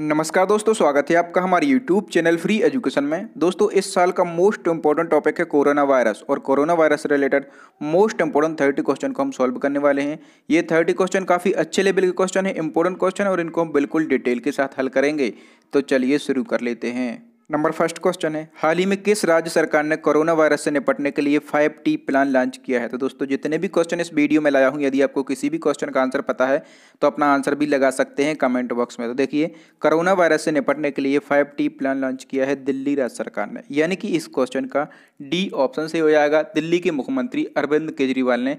नमस्कार दोस्तों स्वागत है आपका हमारे यूट्यूब चैनल फ्री एजुकेशन में दोस्तों इस साल का मोस्ट इंपॉर्टेंट टॉपिक है कोरोना वायरस और कोरोना वायरस से related most important thirty question को हम सॉल्व करने वाले हैं ये थर्टी क्वेश्चन काफ़ी अच्छे लेवल के क्वेश्चन है इंपॉर्टेंट क्वेश्चन और इनको हम बिल्कुल डिटेल के साथ हल करेंगे तो चलिए शुरू कर लेते हैं नंबर फर्स्ट क्वेश्चन है हाल ही में किस राज्य सरकार ने कोरोना वायरस से निपटने के लिए फाइव टी प्लान लॉन्च किया है तो दोस्तों जितने भी क्वेश्चन इस वीडियो में लाया हूँ यदि आपको किसी भी क्वेश्चन का आंसर पता है तो अपना आंसर भी लगा सकते हैं कमेंट बॉक्स में तो देखिए कोरोना वायरस से निपटने के लिए फाइव टी प्लान लॉन्च किया है दिल्ली राज्य सरकार ने यानी कि इस क्वेश्चन का डी ऑप्शन से हो जाएगा दिल्ली के मुख्यमंत्री अरविंद केजरीवाल ने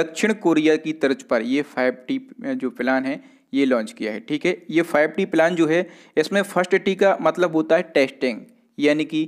दक्षिण कोरिया की तर्ज पर ये फाइव टी जो प्लान है ये लॉन्च किया है ठीक है ये फाइव टी प्लान जो है इसमें फर्स्ट टी का मतलब होता है टेस्टिंग यानी कि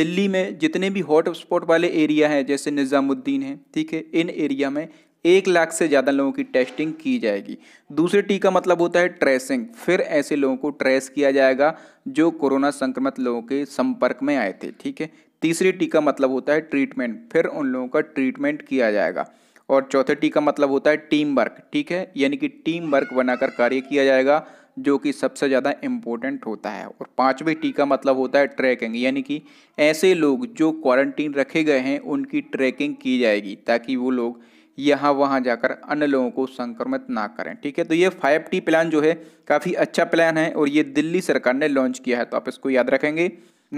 दिल्ली में जितने भी हॉट स्पॉट वाले एरिया हैं जैसे निज़ामुद्दीन है ठीक है इन एरिया में एक लाख से ज़्यादा लोगों की टेस्टिंग की जाएगी दूसरे टी का मतलब होता है ट्रेसिंग फिर ऐसे लोगों को ट्रेस किया जाएगा जो कोरोना संक्रमित लोगों के संपर्क में आए थे ठीक है तीसरे टी का मतलब होता है ट्रीटमेंट फिर उन लोगों का ट्रीटमेंट किया जाएगा और चौथे टी का मतलब होता है टीम वर्क ठीक है यानी कि टीम वर्क बनाकर कार्य किया जाएगा जो कि सबसे ज़्यादा इम्पोर्टेंट होता है और पाँचवें टी का मतलब होता है ट्रैकिंग यानी कि ऐसे लोग जो क्वारंटीन रखे गए हैं उनकी ट्रैकिंग की जाएगी ताकि वो लोग यहाँ वहाँ जाकर अन्य लोगों को संक्रमित ना करें ठीक है तो ये फाइव टी प्लान जो है काफ़ी अच्छा प्लान है और ये दिल्ली सरकार ने लॉन्च किया है तो आप इसको याद रखेंगे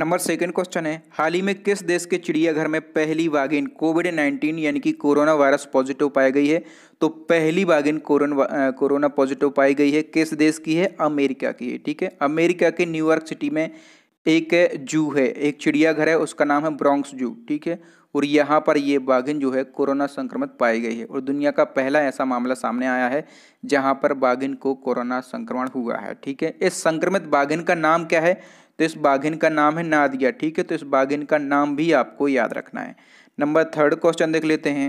नंबर सेकंड क्वेश्चन है हाल ही में किस देश के चिड़ियाघर में पहली बागिन कोविड नाइन्टीन यानी कि कोरोना वायरस पॉजिटिव पाई गई है तो पहली बागिन कोरोना कोरोना पॉजिटिव पाई गई है किस देश की है अमेरिका की है ठीक है अमेरिका के न्यूयॉर्क सिटी में एक जू है एक चिड़ियाघर है उसका नाम है ब्रॉन्क्स जू ठीक है और यहाँ पर ये बाघिन जो है कोरोना संक्रमित पाई गई है और दुनिया का पहला ऐसा मामला सामने आया है जहाँ पर बाघिन को कोरोना संक्रमण हुआ है ठीक है इस संक्रमित बाघिन का नाम क्या है तो इस बाघिन का नाम है नादिया ठीक है तो इस बाघिन का नाम भी आपको याद रखना है नंबर थर्ड क्वेश्चन देख लेते हैं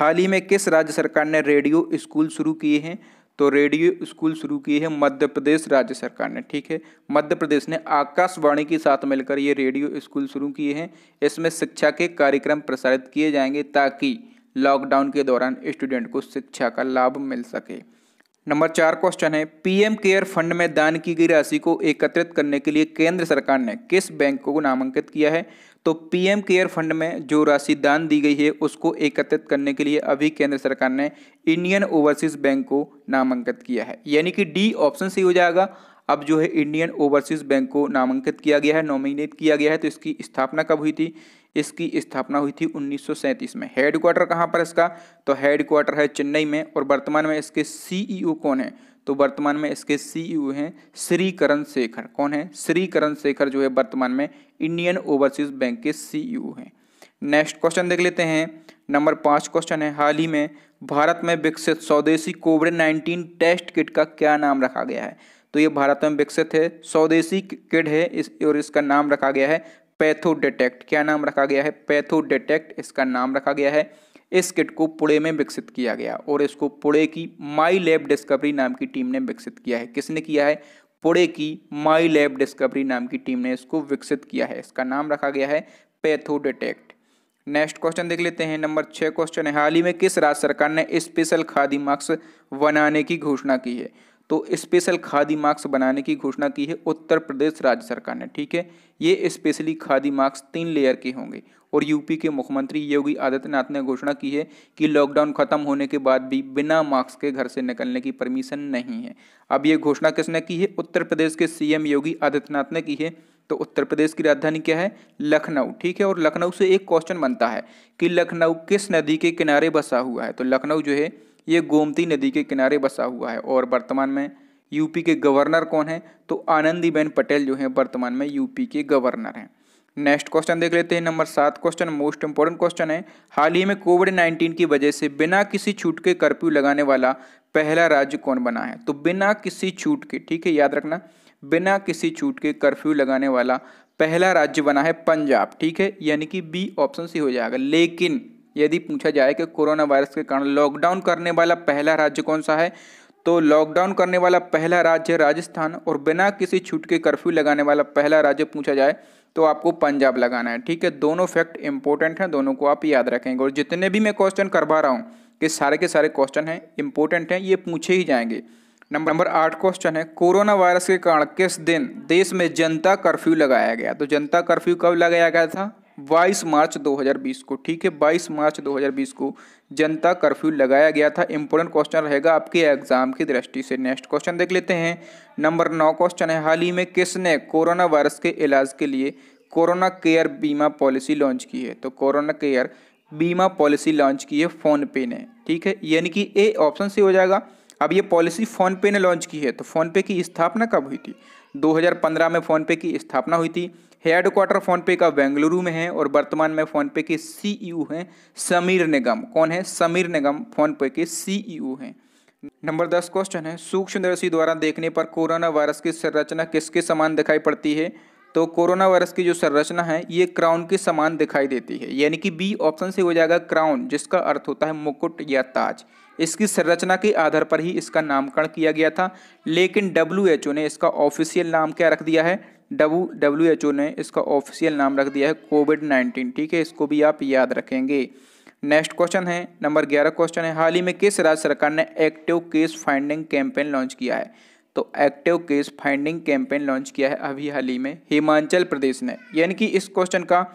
हाल ही में किस राज्य सरकार ने रेडियो स्कूल शुरू किए हैं तो रेडियो स्कूल शुरू किए हैं मध्य प्रदेश राज्य सरकार ने ठीक है मध्य प्रदेश ने आकाशवाणी के साथ मिलकर ये रेडियो स्कूल शुरू किए हैं इसमें शिक्षा के कार्यक्रम प्रसारित किए जाएंगे ताकि लॉकडाउन के दौरान स्टूडेंट को शिक्षा का लाभ मिल सके नंबर चार क्वेश्चन है पीएम केयर फंड में दान की गई राशि को एकत्रित करने के लिए केंद्र सरकार ने किस बैंक को नामांकित किया है तो पीएम केयर फंड में जो राशि दान दी गई है उसको एकत्रित करने के लिए अभी केंद्र सरकार ने इंडियन ओवरसीज बैंक को नामांकित किया है यानी कि डी ऑप्शन सही हो जाएगा अब जो है इंडियन ओवरसीज बैंक को नामांकित किया गया है नॉमिनेट किया गया है तो इसकी स्थापना कब हुई थी इसकी स्थापना हुई थी 1937 में हेड क्वार्टर कहाँ पर इसका तो हेड क्वार्टर है चेन्नई में और वर्तमान में इसके सीईओ e कौन है तो वर्तमान में इसके सीईओ e हैं श्री करण शेखर कौन है श्री करण शेखर जो है वर्तमान में इंडियन ओवरसीज बैंक के सीईओ e हैं नेक्स्ट क्वेश्चन देख लेते हैं नंबर पाँच क्वेश्चन है हाल ही में भारत में विकसित स्वदेशी कोविड नाइन्टीन टेस्ट किट का क्या नाम रखा गया है तो ये भारत में विकसित है स्वदेशी किड है इस और इसका नाम रखा गया है पैथो डिटेक्ट क्या नाम रखा गया है पैथो डिटेक्ट इसका नाम रखा गया है इस किट को पुणे में विकसित किया गया और इसको पुणे की माई लैब डिस्कवरी नाम की टीम ने विकसित किया है किसने किया है पुणे की माई लैब डिस्कवरी नाम की टीम ने इसको विकसित किया है इसका नाम रखा गया है पैथो डिटेक्ट नेक्स्ट क्वेश्चन देख लेते हैं नंबर छः क्वेश्चन है हाल ही में किस राज्य सरकार ने स्पेशल खादी मास्क बनाने की घोषणा की है तो स्पेशल खादी मास्क बनाने की घोषणा की है उत्तर प्रदेश राज्य सरकार ने ठीक है ये स्पेशली खादी मास्क तीन लेयर के होंगे और यूपी के मुख्यमंत्री योगी आदित्यनाथ ने घोषणा की है कि लॉकडाउन खत्म होने के बाद भी बिना मास्क के घर से निकलने की परमिशन नहीं है अब ये घोषणा किसने की है उत्तर प्रदेश के सीएम योगी आदित्यनाथ ने की है तो उत्तर प्रदेश की राजधानी क्या है लखनऊ ठीक है और लखनऊ से एक क्वेश्चन बनता है कि लखनऊ किस नदी के किनारे बसा हुआ है तो लखनऊ जो है ये गोमती नदी के किनारे बसा हुआ है और वर्तमान में यूपी के गवर्नर कौन है तो आनंदीबेन पटेल जो है वर्तमान में यूपी के गवर्नर हैं नेक्स्ट क्वेश्चन देख लेते हैं नंबर सात क्वेश्चन मोस्ट इंपॉर्टेंट क्वेश्चन है हाल ही में कोविड नाइन्टीन की वजह से बिना किसी छूट के कर्फ्यू लगाने वाला पहला राज्य कौन बना है तो बिना किसी छूट के ठीक है याद रखना बिना किसी छूट के कर्फ्यू लगाने वाला पहला राज्य बना है पंजाब ठीक है यानी कि बी ऑप्शन सी हो जाएगा लेकिन यदि पूछा जाए कि कोरोना वायरस के कारण लॉकडाउन करने वाला पहला राज्य कौन सा है तो लॉकडाउन करने वाला पहला राज्य राजस्थान और बिना किसी छूट के कर्फ्यू लगाने वाला पहला राज्य पूछा जाए तो आपको पंजाब लगाना है ठीक है दोनों फैक्ट इंपॉर्टेंट हैं दोनों को आप याद रखेंगे और जितने भी मैं क्वेश्चन करवा रहा हूँ कि सारे के सारे क्वेश्चन हैं इंपॉर्टेंट हैं ये पूछे ही जाएंगे नंबर नंबर आठ क्वेश्चन है कोरोना वायरस के कारण किस दिन देश में जनता कर्फ्यू लगाया गया तो जनता कर्फ्यू कब लगाया गया था 22 मार्च 2020 को ठीक है 22 मार्च 2020 को जनता कर्फ्यू लगाया गया था इंपॉर्टेंट क्वेश्चन रहेगा आपके एग्जाम की दृष्टि से नेक्स्ट क्वेश्चन देख लेते हैं नंबर नौ क्वेश्चन है हाल ही में किसने कोरोना वायरस के इलाज के लिए कोरोना केयर बीमा पॉलिसी लॉन्च की है तो कोरोना केयर बीमा पॉलिसी लॉन्च की है फ़ोनपे ने ठीक है यानी कि ए ऑप्शन से हो जाएगा अब ये पॉलिसी फ़ोनपे ने लॉन्च की है तो फ़ोनपे की स्थापना कब हुई थी 2015 में फ़ोनपे की स्थापना हुई थी हेड क्वार्टर फोनपे का बेंगलुरु में है और वर्तमान में फोनपे के सीईओ e हैं समीर निगम कौन है समीर निगम फोनपे के सीईओ e हैं नंबर दस क्वेश्चन है सूक्ष्मदर्शी द्वारा देखने पर कोरोना वायरस की संरचना किसके समान दिखाई पड़ती है तो कोरोना वायरस की जो संरचना है ये क्राउन के समान दिखाई देती है यानी कि बी ऑप्शन से हो जाएगा क्राउन जिसका अर्थ होता है मुकुट या ताज इसकी संरचना के आधार पर ही इसका नामकरण किया गया था लेकिन डब्ल्यू ने इसका ऑफिशियल नाम क्या रख दिया है डब्ल्यू डब्ल्यू एच ओ ने इसका ऑफिशियल नाम रख दिया है कोविड नाइन्टीन ठीक है इसको भी आप याद रखेंगे नेक्स्ट क्वेश्चन है नंबर ग्यारह क्वेश्चन है हाल ही में किस राज्य सरकार ने active case finding campaign launch किया है तो active case finding campaign launch किया है अभी हाल ही में हिमाचल प्रदेश ने यानी कि इस क्वेश्चन का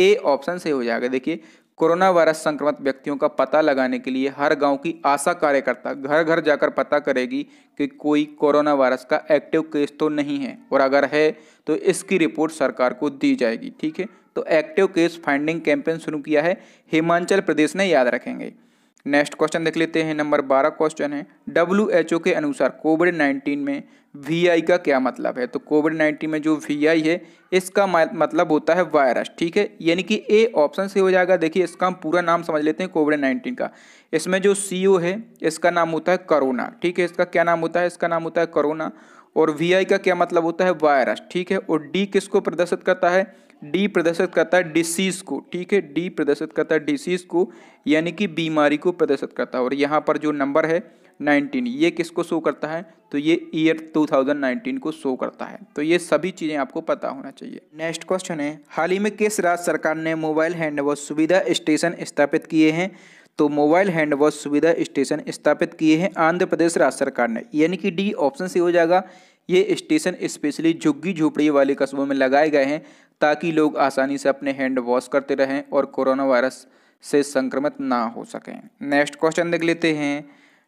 ए ऑप्शन से हो जाएगा देखिए कोरोना वायरस संक्रमित व्यक्तियों का पता लगाने के लिए हर गांव की आशा कार्यकर्ता घर घर जाकर पता करेगी कि कोई कोरोना वायरस का एक्टिव केस तो नहीं है और अगर है तो इसकी रिपोर्ट सरकार को दी जाएगी ठीक है तो एक्टिव केस फाइंडिंग कैंपेन शुरू किया है हिमाचल प्रदेश ने याद रखेंगे नेक्स्ट क्वेश्चन देख लेते हैं नंबर बारह क्वेश्चन है डब्ल्यू के अनुसार कोविड नाइन्टीन में वी आई का क्या मतलब है तो कोविड नाइन्टीन में जो वी आई है इसका मतलब होता है वायरस ठीक है यानी कि ए ऑप्शन से हो जाएगा देखिए इसका हम पूरा नाम समझ लेते हैं कोविड नाइन्टीन का इसमें जो सी ओ है इसका नाम होता है करोना ठीक है इसका क्या नाम होता है इसका नाम होता है करोना और वी आई का क्या मतलब होता है वायरस ठीक है और डी किस प्रदर्शित करता है डी प्रदर्शित करता है डिसीज़ को ठीक है डी प्रदर्शित करता है डिसीज़ को यानी कि बीमारी को प्रदर्शित करता है और यहाँ पर जो नंबर है नाइनटीन ये किसको शो करता है तो ये ईयर 2019 को शो करता है तो ये सभी चीज़ें आपको पता होना चाहिए नेक्स्ट क्वेश्चन है हाल ही में किस राज्य सरकार ने मोबाइल हैंड वॉश सुविधा स्टेशन स्थापित किए हैं तो मोबाइल हैंड वॉश सुविधा स्टेशन स्थापित किए हैं आंध्र प्रदेश राज्य सरकार ने यानी कि डी ऑप्शन से हो जाएगा ये स्टेशन स्पेशली झुग्गी झोपड़ी वाले कस्बों में लगाए गए हैं ताकि लोग आसानी से अपने हैंड वॉश करते रहें और कोरोना वायरस से संक्रमित ना हो सकें नेक्स्ट क्वेश्चन देख लेते हैं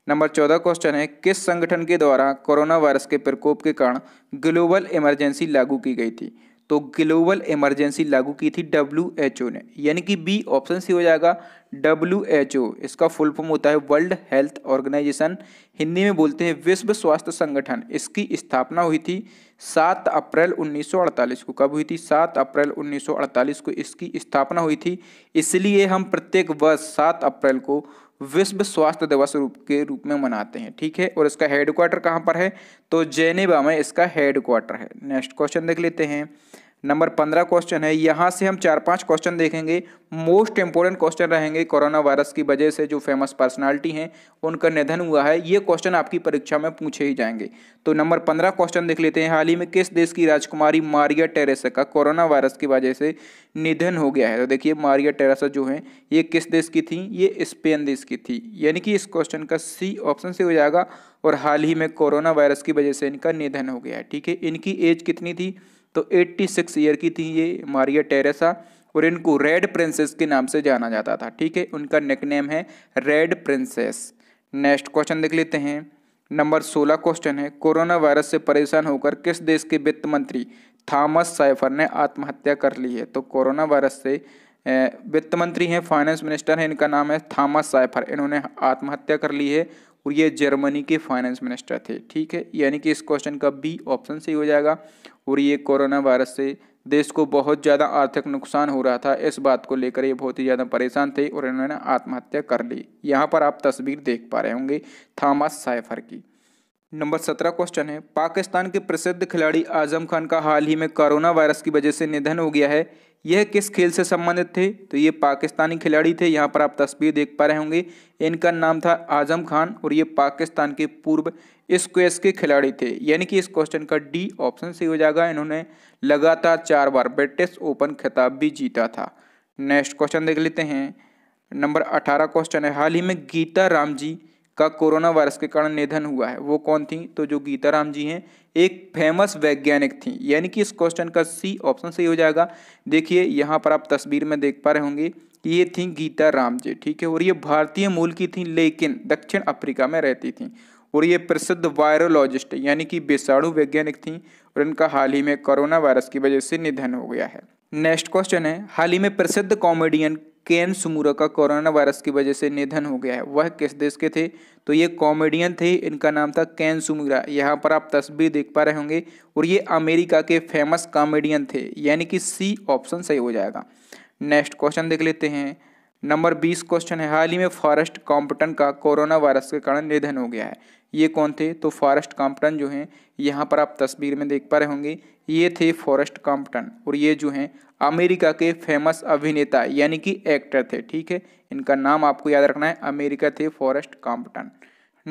नंबर चौदह क्वेश्चन है किस संगठन के द्वारा कोरोना वायरस के प्रकोप के कारण ग्लोबल इमरजेंसी लागू की गई थी तो ग्लोबल इमरजेंसी लागू की थी डब्ल्यू एच ओ ने यानी कि बी ऑप्शन सी हो जाएगा डब्ल्यू एच ओ इसका फुल फॉर्म होता है वर्ल्ड हेल्थ ऑर्गेनाइजेशन हिंदी में बोलते हैं विश्व स्वास्थ्य संगठन इसकी स्थापना हुई थी सात अप्रैल 1948 को कब हुई थी सात अप्रैल 1948 को इसकी स्थापना हुई थी इसलिए हम प्रत्येक वर्ष सात अप्रैल को विश्व स्वास्थ्य दिवस रूप के रूप में मनाते हैं ठीक है और इसका हेडक्वार्टर कहाँ पर है तो जेनेवा में इसका हेडक्वार्टर है नेक्स्ट क्वेश्चन देख लेते हैं नंबर पंद्रह क्वेश्चन है यहाँ से हम चार पांच क्वेश्चन देखेंगे मोस्ट इंपोर्टेंट क्वेश्चन रहेंगे कोरोना वायरस की वजह से जो फेमस पर्सनालिटी हैं उनका निधन हुआ है ये क्वेश्चन आपकी परीक्षा में पूछे ही जाएंगे तो नंबर पंद्रह क्वेश्चन देख लेते हैं हाल ही में किस देश की राजकुमारी मारिया टेरेसा का कोरोना वायरस की वजह से निधन हो गया है तो देखिए मारिया टेरेसा जो है ये किस देश की थी ये स्पेन देश की थी यानी कि इस क्वेश्चन का सी ऑप्शन से हो जाएगा और हाल ही में कोरोना वायरस की वजह से इनका निधन हो गया है ठीक है इनकी एज कितनी थी तो 86 ईयर की थी ये मारिया टेरेसा और इनको रेड प्रिंसेस के नाम से जाना जाता था ठीक है उनका निकनेम है रेड प्रिंसेस नेक्स्ट क्वेश्चन देख लेते हैं नंबर सोलह क्वेश्चन है कोरोना वायरस से परेशान होकर किस देश के वित्त मंत्री थामस साइफर ने आत्महत्या कर ली है तो कोरोना वायरस से वित्त मंत्री हैं फाइनेंस मिनिस्टर हैं इनका नाम है थामस साइफर इन्होंने आत्महत्या कर ली है और ये जर्मनी के फाइनेंस मिनिस्टर थे ठीक है यानी कि इस क्वेश्चन का बी ऑप्शन सही हो जाएगा और ये कोरोना वायरस से देश को बहुत ज़्यादा आर्थिक नुकसान हो रहा था इस बात को लेकर ये बहुत ही ज़्यादा परेशान थे और इन्होंने आत्महत्या कर ली यहाँ पर आप तस्वीर देख पा रहे होंगे थामस साइफर की नंबर सत्रह क्वेश्चन है पाकिस्तान के प्रसिद्ध खिलाड़ी आजम खान का हाल ही में कोरोना वायरस की वजह से निधन हो गया है यह किस खेल से संबंधित थे तो ये पाकिस्तानी खिलाड़ी थे यहाँ पर आप तस्वीर देख पा रहे होंगे इनका नाम था आजम खान और ये पाकिस्तान के पूर्व स्क्वेस के खिलाड़ी थे यानी कि इस क्वेश्चन का डी ऑप्शन सही हो जाएगा इन्होंने लगातार चार बार ब्रिटिश ओपन खिताब भी जीता था नेक्स्ट क्वेश्चन देख लेते हैं नंबर अठारह क्वेश्चन है हाल ही में गीता राम जी का कोरोना वायरस के कारण निधन हुआ है वो कौन थी तो जो गीताराम जी हैं एक फेमस वैज्ञानिक थी यानी कि इस क्वेश्चन का सी ऑप्शन सही हो जाएगा देखिए यहाँ पर आप तस्वीर में देख पा रहे होंगे ये थी गीता राम जी ठीक है और ये भारतीय मूल की थी लेकिन दक्षिण अफ्रीका में रहती थी और ये प्रसिद्ध वायरोलॉजिस्ट यानी कि बेसाड़ू वैज्ञानिक थी और इनका हाल ही में कोरोना वायरस की वजह से निधन हो गया है नेक्स्ट क्वेश्चन है हाल ही में प्रसिद्ध कॉमेडियन केन सुमूरा का कोरोना वायरस की वजह से निधन हो गया है वह किस देश के थे तो ये कॉमेडियन थे इनका नाम था केन सुमूरा यहाँ पर आप तस्वीर देख पा रहे होंगे और ये अमेरिका के फेमस कॉमेडियन थे यानी कि सी ऑप्शन सही हो जाएगा नेक्स्ट क्वेश्चन देख लेते हैं नंबर बीस क्वेश्चन है हाल ही में फॉरेस्ट कॉम्पटन का कोरोना वायरस के कारण निधन हो गया है ये कौन थे तो फॉरेस्ट कॉम्पटन जो हैं यहाँ पर आप तस्वीर में देख पा रहे होंगे ये थे फॉरेस्ट कॉम्पटन और ये जो हैं अमेरिका के फेमस अभिनेता यानी कि एक्टर थे ठीक है इनका नाम आपको याद रखना है अमेरिका थे फॉरेस्ट कॉम्पटन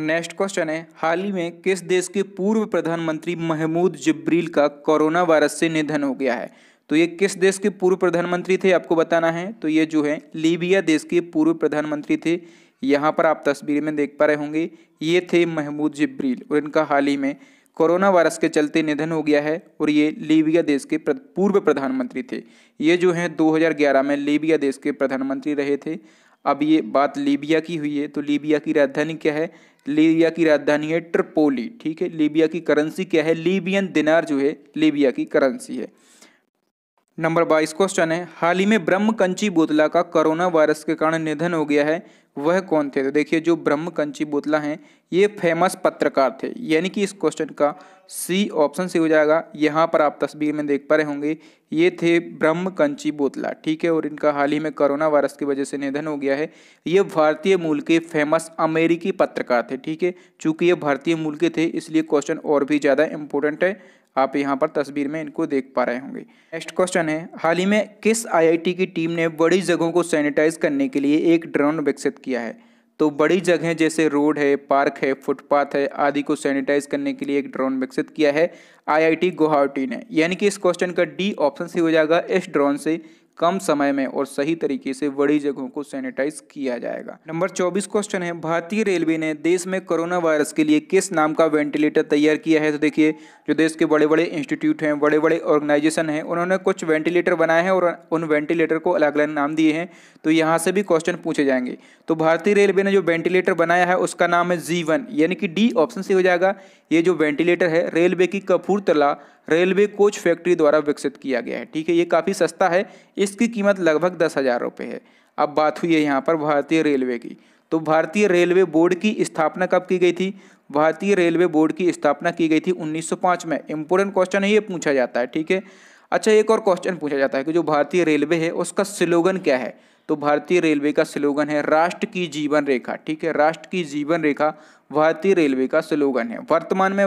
नेक्स्ट क्वेश्चन है हाल ही में किस देश के पूर्व प्रधानमंत्री महमूद जब्रील का कोरोना वायरस से निधन हो गया है तो ये किस देश के पूर्व प्रधानमंत्री थे आपको बताना है तो ये जो है लीबिया देश के पूर्व प्रधानमंत्री थे यहाँ पर आप तस्वीर में देख पा रहे होंगे ये थे महमूद जिब्रील और इनका हाल ही में कोरोना वायरस के चलते निधन हो गया है और ये लीबिया देश के पूर्व प्रधानमंत्री थे ये जो है 2011 में लीबिया देश के प्रधानमंत्री रहे थे अब ये बात लीबिया की हुई है तो लीबिया की राजधानी क्या है लीबिया की राजधानी है ट्रिपोली ठीक है लीबिया की करेंसी क्या है लीबियन दिनार जो है लीबिया की करेंसी है नंबर बाईस क्वेश्चन है हाल ही में ब्रह्म कंची बोतला का कोरोना वायरस के कारण निधन हो गया है वह कौन थे तो देखिए जो ब्रह्म कंची बोतला हैं ये फेमस पत्रकार थे यानी कि इस क्वेश्चन का सी ऑप्शन सी हो जाएगा यहाँ पर आप तस्वीर में देख पा रहे होंगे ये थे ब्रह्म कंची बोतला ठीक है और इनका हाल ही में कोरोना वायरस की वजह से निधन हो गया है ये भारतीय मूल के फेमस अमेरिकी पत्रकार थे ठीक है चूंकि ये भारतीय मूल के थे इसलिए क्वेश्चन और भी ज़्यादा इंपॉर्टेंट है आप यहाँ पर तस्वीर में इनको देख पा रहे होंगे नेक्स्ट क्वेश्चन है हाल ही में किस आईआईटी की टीम ने बड़ी जगहों को सैनिटाइज करने के लिए एक ड्रोन विकसित किया है तो बड़ी जगह जैसे रोड है पार्क है फुटपाथ है आदि को सैनिटाइज करने के लिए एक ड्रोन विकसित किया है आईआईटी गुवाहाटी ने यानी कि इस क्वेश्चन का डी ऑप्शन सी हो जाएगा इस ड्रोन से कम समय में और सही तरीके से बड़ी जगहों को सैनिटाइज किया जाएगा नंबर चौबीस क्वेश्चन है भारतीय रेलवे ने देश में कोरोना वायरस के लिए किस नाम का वेंटिलेटर तैयार किया है तो देखिए जो देश के बड़े बड़े इंस्टीट्यूट हैं बड़े बड़े ऑर्गेनाइजेशन हैं उन्होंने कुछ वेंटिलेटर बनाए हैं और उन वेंटिलेटर को अलग अलग नाम दिए हैं तो यहाँ से भी क्वेश्चन पूछे जाएंगे तो भारतीय रेलवे ने जो वेंटिलेटर बनाया है उसका नाम है जी यानी कि डी ऑप्शन से हो जाएगा ये जो वेंटिलेटर है रेलवे की कपूरतला रेलवे कोच फैक्ट्री द्वारा विकसित किया गया है ठीक है ये काफ़ी सस्ता है इस जिसकी कीमत लगभग दस हज़ार रुपये है अब बात हुई है यहाँ पर भारतीय रेलवे की तो भारतीय रेलवे बोर्ड की स्थापना कब की गई थी भारतीय रेलवे बोर्ड की स्थापना की गई थी 1905 में इम्पोर्टेंट क्वेश्चन है ये पूछा जाता है ठीक है अच्छा एक और क्वेश्चन पूछा जाता है कि जो भारतीय रेलवे है उसका स्लोगन क्या है तो भारतीय रेलवे का स्लोगन है राष्ट्र की जीवन रेखा ठीक है राष्ट्र की जीवन रेखा भारतीय रेलवे का स्लोगन है वर्तमान में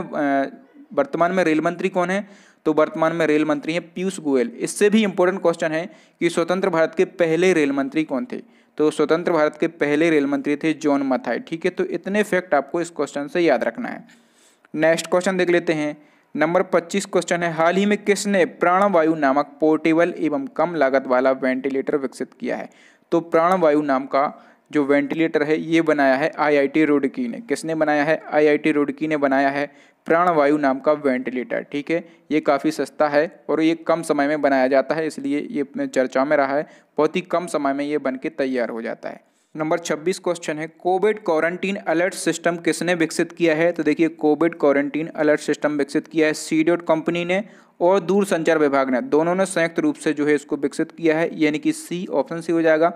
वर्तमान में रेल मंत्री कौन है तो वर्तमान में रेल मंत्री हैं पीयूष गोयल इससे भी इंपॉर्टेंट क्वेश्चन है कि स्वतंत्र भारत के पहले रेल मंत्री कौन थे तो स्वतंत्र भारत के पहले रेल मंत्री थे जॉन मथाई ठीक है तो इतने फैक्ट आपको इस क्वेश्चन से याद रखना है नेक्स्ट क्वेश्चन देख लेते हैं नंबर 25 क्वेश्चन है हाल ही में किसने प्राणवायु नामक पोर्टेबल एवं कम लागत वाला वेंटिलेटर विकसित किया है तो प्राणवायु नाम का जो वेंटिलेटर है ये बनाया है आईआईटी रुड़की ने किसने बनाया है आईआईटी रुड़की ने बनाया है प्राणवायु नाम का वेंटिलेटर ठीक है ये काफ़ी सस्ता है और ये कम समय में बनाया जाता है इसलिए ये चर्चा में रहा है बहुत ही कम समय में ये बन के तैयार हो जाता है नंबर 26 क्वेश्चन है कोविड क्वारंटीन अलर्ट सिस्टम किसने विकसित किया है तो देखिए कोविड क्वारंटीन अलर्ट सिस्टम विकसित किया है सी कंपनी ने और दूरसंचार विभाग ने दोनों ने संयुक्त रूप से जो है इसको विकसित किया है यानी कि सी ऑप्शन सी हो जाएगा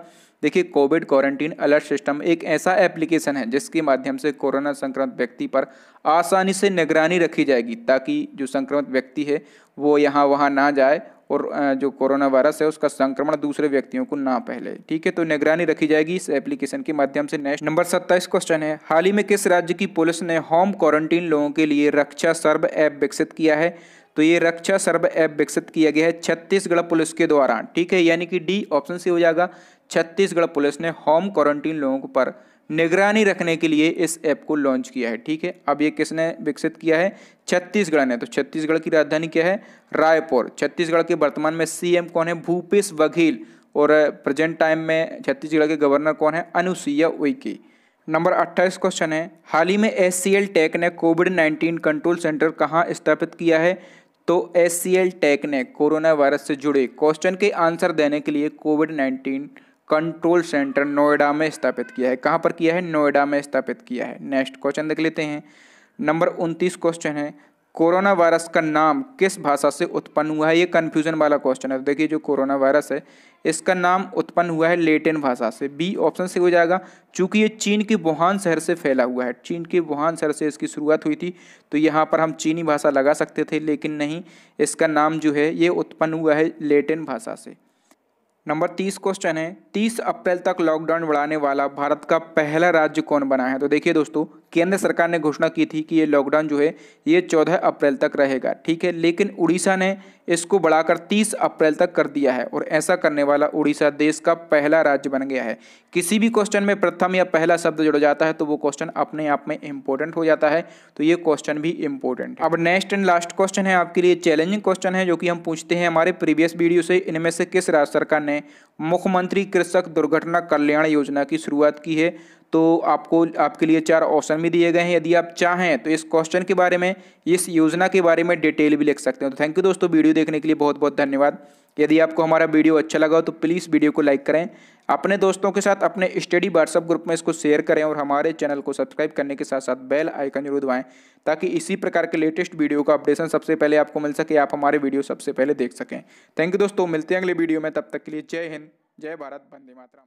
देखिए कोविड क्वारंटीन अलर्ट सिस्टम एक ऐसा एप्लीकेशन है जिसके माध्यम से कोरोना संक्रमित व्यक्ति पर आसानी से निगरानी रखी जाएगी ताकि जो संक्रमित व्यक्ति है वो यहाँ वहाँ ना जाए और जो कोरोना वायरस है उसका संक्रमण दूसरे व्यक्तियों को ना पहले ठीक है तो निगरानी रखी जाएगी इस एप्लीकेशन के माध्यम से नेक्स्ट नंबर सत्ताईस क्वेश्चन है हाल ही में किस राज्य की पुलिस ने होम क्वारंटीन लोगों के लिए रक्षा सर्व ऐप विकसित किया है तो ये रक्षा सर्व ऐप विकसित किया गया है छत्तीसगढ़ पुलिस के द्वारा ठीक है यानी कि डी ऑप्शन से हो जाएगा छत्तीसगढ़ पुलिस ने होम क्वारंटीन लोगों पर निगरानी रखने के लिए इस ऐप को लॉन्च किया है ठीक है अब ये किसने विकसित किया है छत्तीसगढ़ ने तो छत्तीसगढ़ की राजधानी क्या है रायपुर छत्तीसगढ़ के वर्तमान में सीएम कौन है भूपेश बघेल और प्रेजेंट टाइम में छत्तीसगढ़ के गवर्नर कौन है अनुसुईया उइके नंबर अट्ठाईस क्वेश्चन है हाल ही में एस टेक ने कोविड नाइन्टीन कंट्रोल सेंटर कहाँ स्थापित किया है तो एस टेक ने कोरोना वायरस से जुड़े क्वेश्चन के आंसर देने के लिए कोविड 19 कंट्रोल सेंटर नोएडा में स्थापित किया है कहाँ पर किया है नोएडा में स्थापित किया है नेक्स्ट क्वेश्चन देख लेते हैं नंबर उनतीस क्वेश्चन है कोरोना वायरस का नाम किस भाषा से उत्पन्न हुआ है ये कन्फ्यूजन वाला क्वेश्चन है तो देखिए जो कोरोना वायरस है इसका नाम उत्पन्न हुआ है लेटिन भाषा से बी ऑप्शन से हो जाएगा चूंकि ये चीन के वुहान शहर से फैला हुआ है चीन के वुहान शहर से इसकी शुरुआत हुई थी तो यहाँ पर हम चीनी भाषा लगा सकते थे लेकिन नहीं इसका नाम जो है ये उत्पन्न हुआ है लेटिन भाषा से नंबर तीस क्वेश्चन है तीस अप्रैल तक लॉकडाउन बढ़ाने वाला भारत का पहला राज्य कौन बना है तो देखिए दोस्तों केंद्र सरकार ने घोषणा की थी कि ये लॉकडाउन जो है ये 14 अप्रैल तक रहेगा ठीक है लेकिन उड़ीसा ने इसको बढ़ाकर 30 अप्रैल तक कर दिया है और ऐसा करने वाला उड़ीसा देश का पहला राज्य बन गया है किसी भी क्वेश्चन में प्रथम या पहला शब्द जुड़ जाता है तो वो क्वेश्चन अपने आप में इंपॉर्टेंट हो जाता है तो ये क्वेश्चन भी इंपॉर्टेंट अब नेक्स्ट एंड लास्ट क्वेश्चन है आपके लिए चैलेंजिंग क्वेश्चन है जो कि हम पूछते हैं हमारे प्रीवियस वीडियो से इनमें से किस राज्य सरकार ने मुख्यमंत्री कृषक दुर्घटना कल्याण योजना की शुरुआत की है तो आपको आपके लिए चार ऑप्शन भी दिए गए हैं यदि आप चाहें तो इस क्वेश्चन के बारे में इस योजना के बारे में डिटेल भी लिख सकते हैं तो थैंक यू दोस्तों वीडियो देखने के लिए बहुत बहुत धन्यवाद यदि आपको हमारा वीडियो अच्छा लगा हो तो प्लीज़ वीडियो को लाइक करें अपने दोस्तों के साथ अपने स्टडी व्हाट्सअप ग्रुप में इसको शेयर करें और हमारे चैनल को सब्सक्राइब करने के साथ साथ बेल आइकन जरूर दबाएं ताकि इसी प्रकार के लेटेस्ट वीडियो का अपडेशन सबसे पहले आपको मिल सके आप हमारे वीडियो सबसे पहले देख सकें थैंक यू दोस्तों मिलते हैं अगले वीडियो में तब तक के लिए जय हिंद जय भारत बंदे मातरम